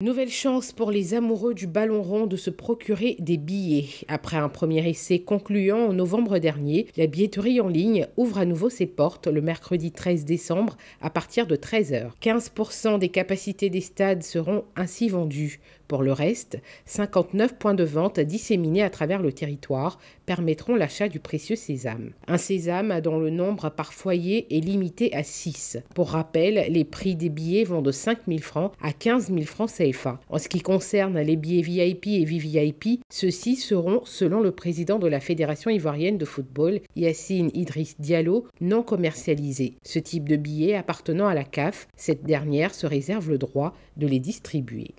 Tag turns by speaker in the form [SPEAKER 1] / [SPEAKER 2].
[SPEAKER 1] Nouvelle chance pour les amoureux du ballon rond de se procurer des billets. Après un premier essai concluant en novembre dernier, la billetterie en ligne ouvre à nouveau ses portes le mercredi 13 décembre à partir de 13h. 15% des capacités des stades seront ainsi vendues. Pour le reste, 59 points de vente disséminés à travers le territoire permettront l'achat du précieux sésame. Un sésame dont le nombre par foyer est limité à 6. Pour rappel, les prix des billets vont de 5 000 francs à 15 000 francs CFA. En ce qui concerne les billets VIP et VVIP, ceux-ci seront, selon le président de la Fédération ivoirienne de football, Yassine Idriss Diallo, non commercialisés. Ce type de billets appartenant à la CAF, cette dernière se réserve le droit de les distribuer.